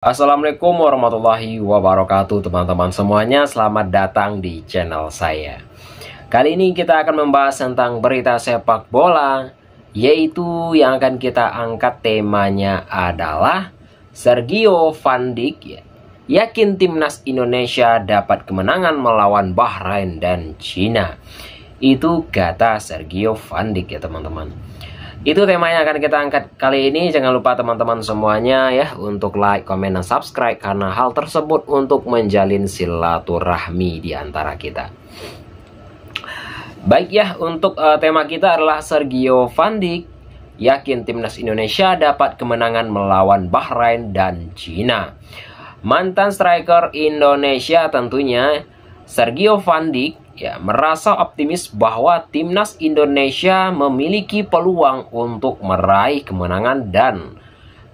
Assalamualaikum warahmatullahi wabarakatuh teman-teman semuanya Selamat datang di channel saya Kali ini kita akan membahas tentang berita sepak bola Yaitu yang akan kita angkat temanya adalah Sergio Van Dijk Yakin timnas Indonesia dapat kemenangan melawan Bahrain dan Cina Itu kata Sergio Van Dijk ya teman-teman itu tema yang akan kita angkat kali ini. Jangan lupa teman-teman semuanya ya untuk like, komen, dan subscribe karena hal tersebut untuk menjalin silaturahmi di antara kita. Baik ya, untuk uh, tema kita adalah Sergio Van Dijk yakin timnas Indonesia dapat kemenangan melawan Bahrain dan Cina. Mantan striker Indonesia tentunya Sergio Van Dijk ya merasa optimis bahwa timnas Indonesia memiliki peluang untuk meraih kemenangan dan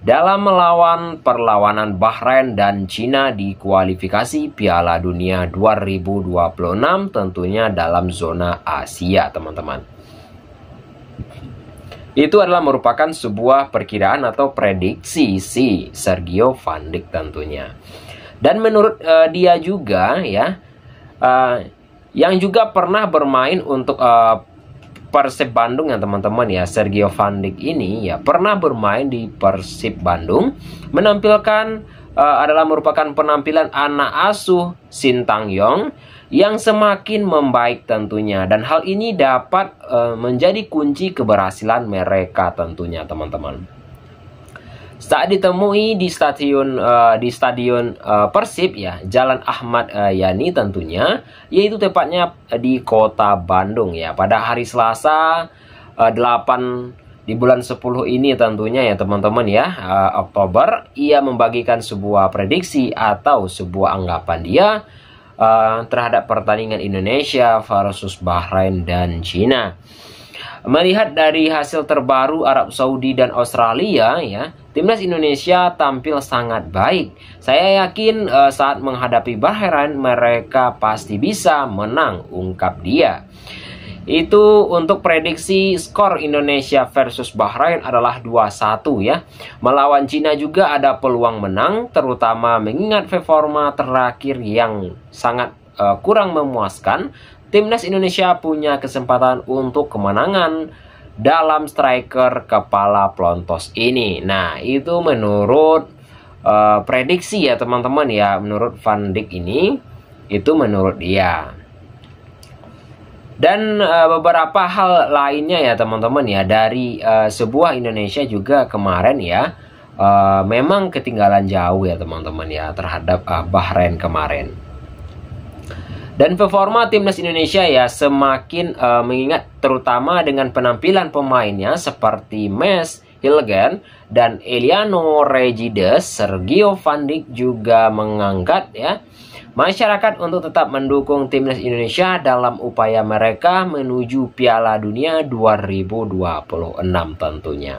dalam melawan perlawanan Bahrain dan Cina di kualifikasi Piala Dunia 2026 tentunya dalam zona Asia, teman-teman. Itu adalah merupakan sebuah perkiraan atau prediksi si Sergio Van Dijk tentunya. Dan menurut uh, dia juga ya, Eh, yang juga pernah bermain untuk uh, Persib Bandung ya teman-teman ya Sergio Van Dijk ini ya pernah bermain di Persib Bandung menampilkan uh, adalah merupakan penampilan anak asuh Sintang Yong yang semakin membaik tentunya dan hal ini dapat uh, menjadi kunci keberhasilan mereka tentunya teman-teman. Saat ditemui di stadion uh, di stadion uh, Persib ya, Jalan Ahmad uh, Yani tentunya, yaitu tepatnya di kota Bandung ya. Pada hari Selasa uh, 8 di bulan 10 ini tentunya ya teman-teman ya, uh, Oktober ia membagikan sebuah prediksi atau sebuah anggapan dia uh, terhadap pertandingan Indonesia versus Bahrain dan Cina. Melihat dari hasil terbaru Arab Saudi dan Australia ya, timnas Indonesia tampil sangat baik. Saya yakin eh, saat menghadapi Bahrain mereka pasti bisa menang, ungkap dia. Itu untuk prediksi skor Indonesia versus Bahrain adalah 2-1 ya. Melawan Cina juga ada peluang menang terutama mengingat performa terakhir yang sangat eh, kurang memuaskan timnas Indonesia punya kesempatan untuk kemenangan dalam striker kepala Plontos ini. Nah, itu menurut uh, prediksi ya teman-teman ya, menurut Van Dijk ini itu menurut dia. Dan uh, beberapa hal lainnya ya teman-teman ya dari uh, sebuah Indonesia juga kemarin ya uh, memang ketinggalan jauh ya teman-teman ya terhadap uh, Bahrain kemarin. Dan performa timnas Indonesia ya semakin uh, mengingat terutama dengan penampilan pemainnya seperti Mes, Hilgen, dan Eliano Regides, Sergio Van Dijk juga mengangkat ya masyarakat untuk tetap mendukung timnas Indonesia dalam upaya mereka menuju Piala Dunia 2026 tentunya.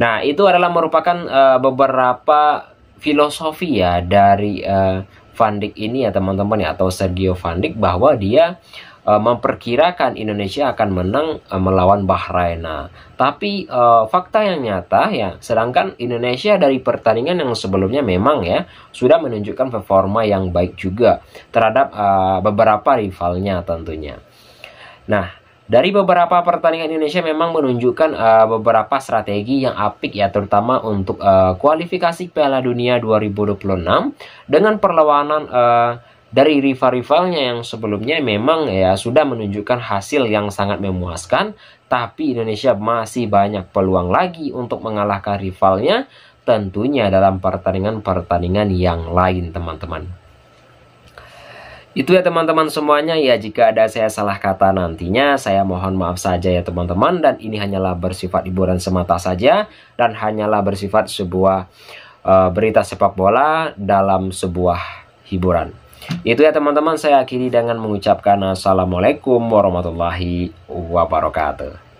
Nah, itu adalah merupakan uh, beberapa filosofi ya dari uh, Van Dijk ini ya teman-teman ya atau Sergio Van Dijk bahwa dia uh, memperkirakan Indonesia akan menang uh, melawan Bahrain. Nah, tapi uh, fakta yang nyata ya, sedangkan Indonesia dari pertandingan yang sebelumnya memang ya sudah menunjukkan performa yang baik juga terhadap uh, beberapa rivalnya tentunya. Nah, dari beberapa pertandingan Indonesia memang menunjukkan uh, beberapa strategi yang apik ya terutama untuk uh, kualifikasi Piala Dunia 2026 dengan perlawanan uh, dari rival-rivalnya yang sebelumnya memang ya sudah menunjukkan hasil yang sangat memuaskan tapi Indonesia masih banyak peluang lagi untuk mengalahkan rivalnya tentunya dalam pertandingan-pertandingan yang lain teman-teman. Itu ya teman-teman semuanya ya jika ada saya salah kata nantinya saya mohon maaf saja ya teman-teman dan ini hanyalah bersifat hiburan semata saja dan hanyalah bersifat sebuah uh, berita sepak bola dalam sebuah hiburan. Itu ya teman-teman saya akhiri dengan mengucapkan assalamualaikum warahmatullahi wabarakatuh.